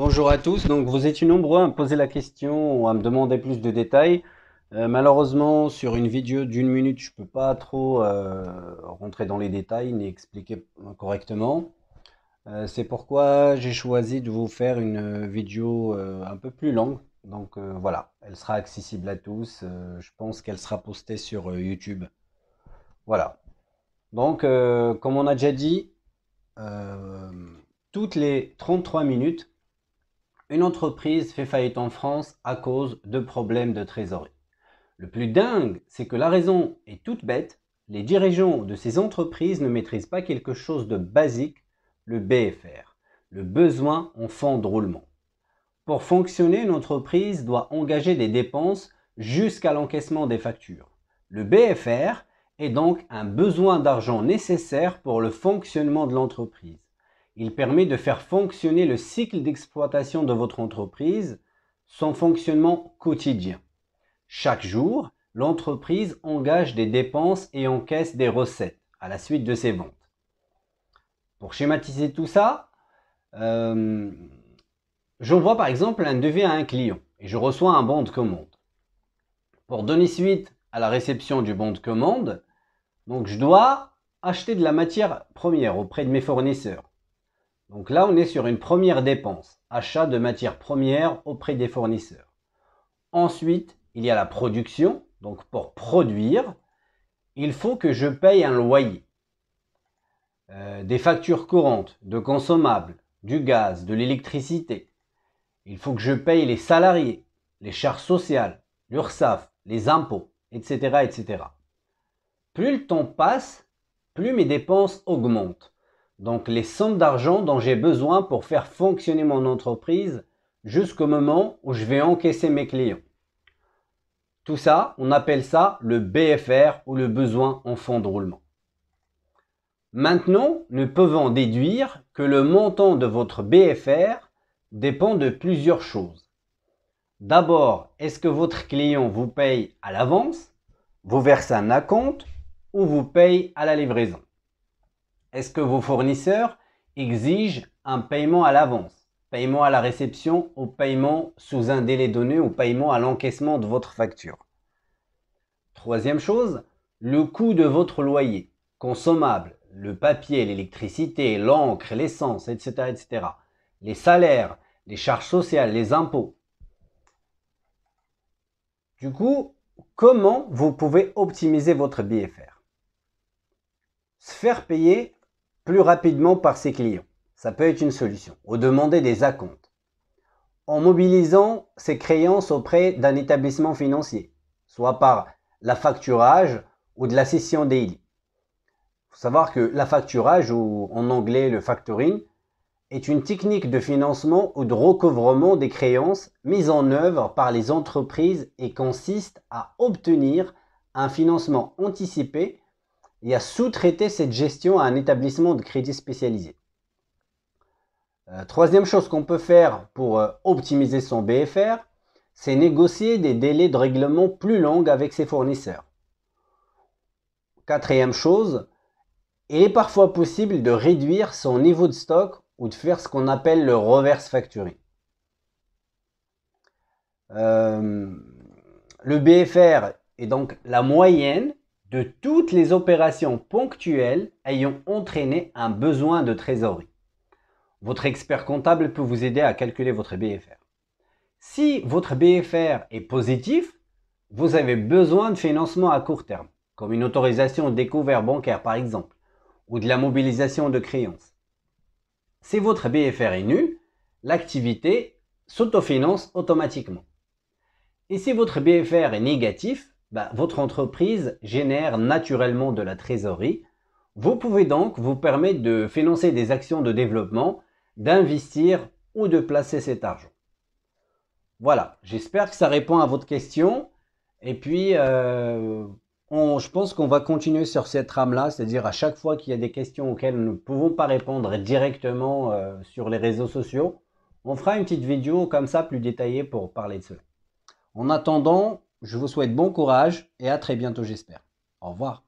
Bonjour à tous. Donc, vous étiez nombreux à me poser la question, ou à me demander plus de détails. Euh, malheureusement, sur une vidéo d'une minute, je ne peux pas trop euh, rentrer dans les détails ni expliquer correctement. Euh, c'est pourquoi j'ai choisi de vous faire une vidéo un peu plus longue. Donc voilà, elle sera accessible à tous. je pense qu'elle sera postée sur YouTube. Voilà. Donc, comme on a déjà dit, toutes les 33 minutes, une entreprise fait faillite en France à cause de problèmes de trésorerie. Le plus dingue, c'est que la raison est toute bête, les dirigeants de ces entreprises ne maîtrisent pas quelque chose de basique, le BFR, le besoin en fonds de roulement. Pour fonctionner, une entreprise doit engager des dépenses jusqu'à l'encaissement des factures. Le BFR est donc un besoin d'argent nécessaire pour le fonctionnement de l'entreprise. Il permet de faire fonctionner le cycle d'exploitation de votre entreprise, son fonctionnement quotidien. Chaque jour, l'entreprise engage des dépenses et encaisse des recettes à la suite de ses ventes. Pour schématiser tout ça, euh, j'envoie par exemple un devis à un client et je reçois un bon de commande. Pour donner suite à la réception du bon de commande, donc je dois acheter de la matière première auprès de mes fournisseurs. Donc là, on est sur une première dépense, achat de matières premières auprès des fournisseurs. Ensuite, il y a la production. Donc pour produire, il faut que je paye un loyer. Euh, des factures courantes, de consommables, du gaz, de l'électricité. Il faut que je paye les salariés, les charges sociales, l'URSSAF, les impôts, etc., etc. Plus le temps passe, plus mes dépenses augmentent donc les sommes d'argent dont j'ai besoin pour faire fonctionner mon entreprise jusqu'au moment où je vais encaisser mes clients. Tout ça, on appelle ça le BFR ou le besoin en fonds de roulement. Maintenant, nous pouvons déduire que le montant de votre BFR dépend de plusieurs choses. D'abord, est-ce que votre client vous paye à l'avance, vous verse un acompte ou vous paye à la livraison est-ce que vos fournisseurs exigent un paiement à l'avance Paiement à la réception ou paiement sous un délai donné ou paiement à l'encaissement de votre facture Troisième chose, le coût de votre loyer, consommable, le papier, l'électricité, l'encre, l'essence, etc., etc. Les salaires, les charges sociales, les impôts. Du coup, comment vous pouvez optimiser votre BFR Se faire payer rapidement par ses clients. Ça peut être une solution. au demander des acomptes. En mobilisant ses créances auprès d'un établissement financier, soit par la facturage ou de la cession daily. faut savoir que la facturage ou en anglais le factoring, est une technique de financement ou de recouvrement des créances mise en œuvre par les entreprises et consiste à obtenir un financement anticipé et à sous-traiter cette gestion à un établissement de crédit spécialisé. Euh, troisième chose qu'on peut faire pour euh, optimiser son BFR, c'est négocier des délais de règlement plus longs avec ses fournisseurs. Quatrième chose, il est parfois possible de réduire son niveau de stock ou de faire ce qu'on appelle le reverse factoring. Euh, le BFR est donc la moyenne de toutes les opérations ponctuelles ayant entraîné un besoin de trésorerie. Votre expert comptable peut vous aider à calculer votre BFR. Si votre BFR est positif, vous avez besoin de financement à court terme, comme une autorisation découvert bancaire par exemple, ou de la mobilisation de créances. Si votre BFR est nul, l'activité s'autofinance automatiquement. Et si votre BFR est négatif, bah, votre entreprise génère naturellement de la trésorerie. Vous pouvez donc vous permettre de financer des actions de développement, d'investir ou de placer cet argent. Voilà, j'espère que ça répond à votre question. Et puis, euh, je pense qu'on va continuer sur cette rame-là, c'est-à-dire à chaque fois qu'il y a des questions auxquelles nous ne pouvons pas répondre directement euh, sur les réseaux sociaux, on fera une petite vidéo comme ça plus détaillée pour parler de cela. En attendant, je vous souhaite bon courage et à très bientôt j'espère. Au revoir.